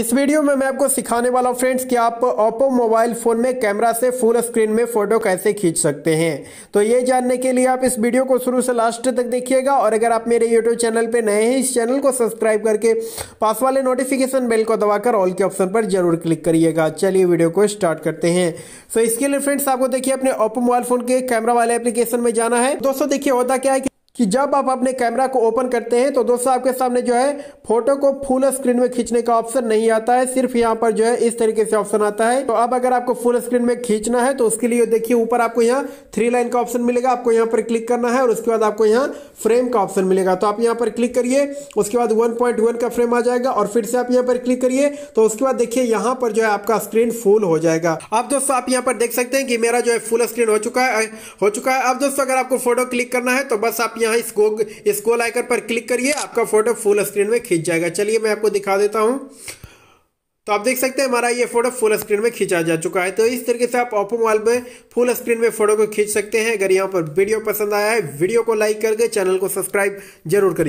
इस वीडियो में मैं आपको सिखाने वाला फ्रेंड्स कि आप ओप्पो मोबाइल फ़ोन में कैमरा से फुल स्क्रीन में फ़ोटो कैसे खींच सकते हैं तो ये जानने के लिए आप इस वीडियो को शुरू से लास्ट तक देखिएगा और अगर आप मेरे यूट्यूब चैनल पे नए हैं इस चैनल को सब्सक्राइब करके पास वाले नोटिफिकेशन बेल को दबाकर ऑल के ऑप्शन पर जरूर क्लिक करिएगा चलिए वीडियो को स्टार्ट करते हैं तो इसके लिए फ्रेंड्स आपको देखिए अपने ओप्पो मोबाइल फ़ोन के कैमरा वाले एप्लीकेशन में जाना है दोस्तों देखिए होता क्या है कि जब आप अपने कैमरा को ओपन करते हैं तो दोस्तों आपके सामने जो है फोटो को फुल स्क्रीन में खींचने का ऑप्शन नहीं आता है सिर्फ यहाँ पर जो है इस तरीके से ऑप्शन आता है तो अब अगर आपको फुल स्क्रीन में खींचना है तो उसके लिए देखिए ऊपर आपको यहाँ थ्री लाइन का ऑप्शन मिलेगा आपको यहाँ पर क्लिक करना है और उसके बाद आपको यहाँ फ्रेम का ऑप्शन मिलेगा तो आप यहाँ पर क्लिक करिए उसके बाद वन का फ्रेम आ जाएगा और फिर से आप यहाँ पर क्लिक करिए तो उसके बाद देखिए यहाँ पर जो है आपका स्क्रीन फुल हो जाएगा अब दोस्तों आप यहाँ पर देख सकते हैं कि मेरा जो है फुल स्क्रीन हो चुका है हो चुका है अब दोस्तों अगर आपको फोटो क्लिक करना है तो बस आप यहाँ यहाँ इसको स्कोल आइकन पर क्लिक करिए आपका फोटो फुल स्क्रीन में खींच जाएगा चलिए मैं आपको दिखा देता हूँ तो आप देख सकते हैं हमारा ये फोटो फुल स्क्रीन में खींचा जा चुका है तो इस तरीके से आप ओपो मोबाइल में फुल स्क्रीन में फोटो को खींच सकते हैं अगर यहाँ पर वीडियो पसंद आया है वीडियो को लाइक करके चैनल को सब्सक्राइब जरूर करिए